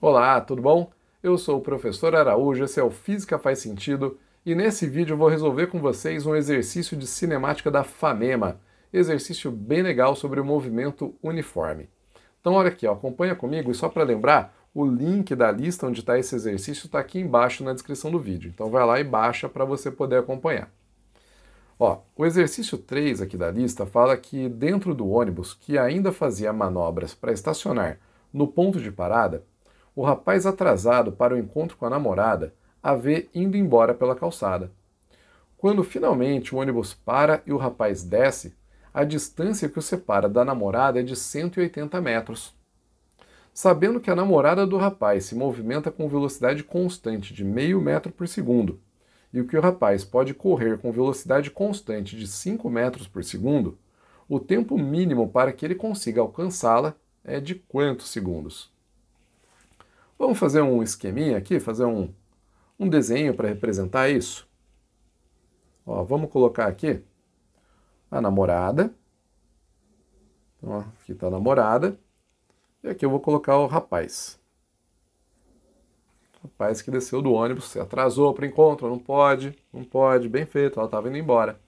Olá, tudo bom? Eu sou o professor Araújo, esse é o Física Faz Sentido e nesse vídeo eu vou resolver com vocês um exercício de cinemática da FAMEMA, exercício bem legal sobre o movimento uniforme. Então olha aqui, ó, acompanha comigo e só para lembrar, o link da lista onde está esse exercício está aqui embaixo na descrição do vídeo. Então vai lá e baixa para você poder acompanhar. Ó, o exercício 3 aqui da lista fala que dentro do ônibus que ainda fazia manobras para estacionar no ponto de parada, o rapaz atrasado para o encontro com a namorada a vê indo embora pela calçada. Quando finalmente o ônibus para e o rapaz desce, a distância que o separa da namorada é de 180 metros. Sabendo que a namorada do rapaz se movimenta com velocidade constante de meio metro por segundo e que o rapaz pode correr com velocidade constante de 5 metros por segundo, o tempo mínimo para que ele consiga alcançá-la é de quantos segundos? Vamos fazer um esqueminha aqui, fazer um, um desenho para representar isso? Ó, vamos colocar aqui a namorada. Ó, aqui está a namorada. E aqui eu vou colocar o rapaz. O rapaz que desceu do ônibus, se atrasou para o encontro, não pode, não pode, bem feito, ela estava indo embora.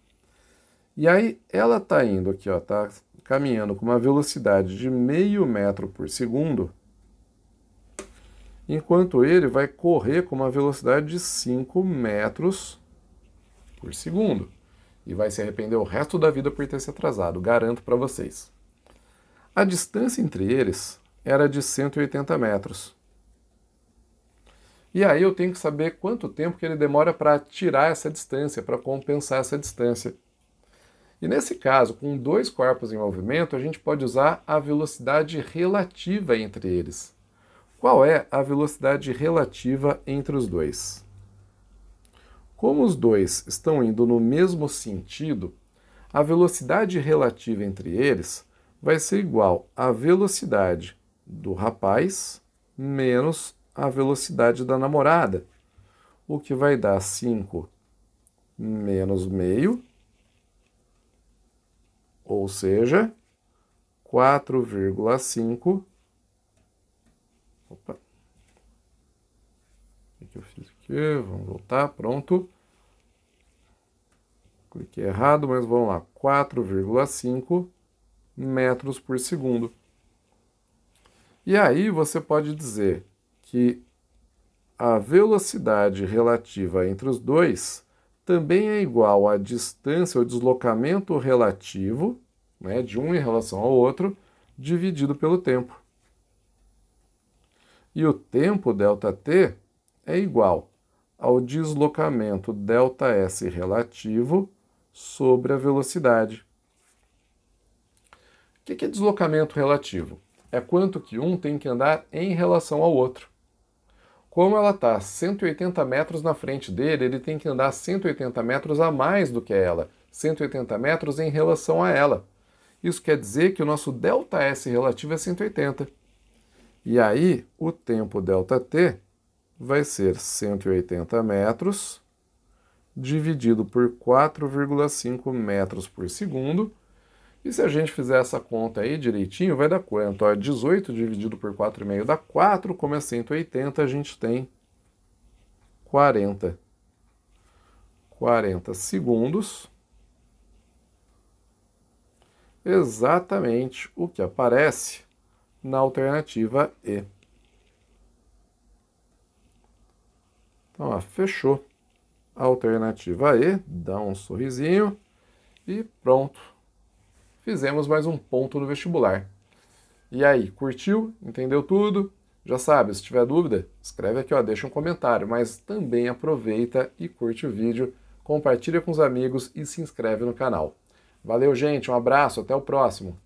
E aí ela está indo aqui, está caminhando com uma velocidade de meio metro por segundo enquanto ele vai correr com uma velocidade de 5 metros por segundo e vai se arrepender o resto da vida por ter se atrasado, garanto para vocês. A distância entre eles era de 180 metros. E aí eu tenho que saber quanto tempo que ele demora para tirar essa distância, para compensar essa distância. E nesse caso, com dois corpos em movimento, a gente pode usar a velocidade relativa entre eles. Qual é a velocidade relativa entre os dois? Como os dois estão indo no mesmo sentido, a velocidade relativa entre eles vai ser igual à velocidade do rapaz menos a velocidade da namorada, o que vai dar 5 menos meio, ou seja, 4,5 Opa. O que eu fiz aqui? Vamos voltar, pronto. Cliquei errado, mas vamos lá. 4,5 metros por segundo. E aí você pode dizer que a velocidade relativa entre os dois também é igual à distância, ou deslocamento relativo, né, de um em relação ao outro, dividido pelo tempo. E o tempo ΔT é igual ao deslocamento ΔS relativo sobre a velocidade. O que é deslocamento relativo? É quanto que um tem que andar em relação ao outro. Como ela está 180 metros na frente dele, ele tem que andar 180 metros a mais do que ela, 180 metros em relação a ela. Isso quer dizer que o nosso ΔS relativo é 180. E aí o tempo ΔT vai ser 180 metros dividido por 4,5 metros por segundo. E se a gente fizer essa conta aí direitinho, vai dar quanto? Ó, 18 dividido por 4,5 dá 4, como é 180, a gente tem 40. 40 segundos. Exatamente o que aparece na alternativa E. Então, ó, fechou a alternativa E, dá um sorrisinho e pronto. Fizemos mais um ponto no vestibular. E aí, curtiu? Entendeu tudo? Já sabe, se tiver dúvida, escreve aqui, ó, deixa um comentário, mas também aproveita e curte o vídeo, compartilha com os amigos e se inscreve no canal. Valeu, gente, um abraço, até o próximo.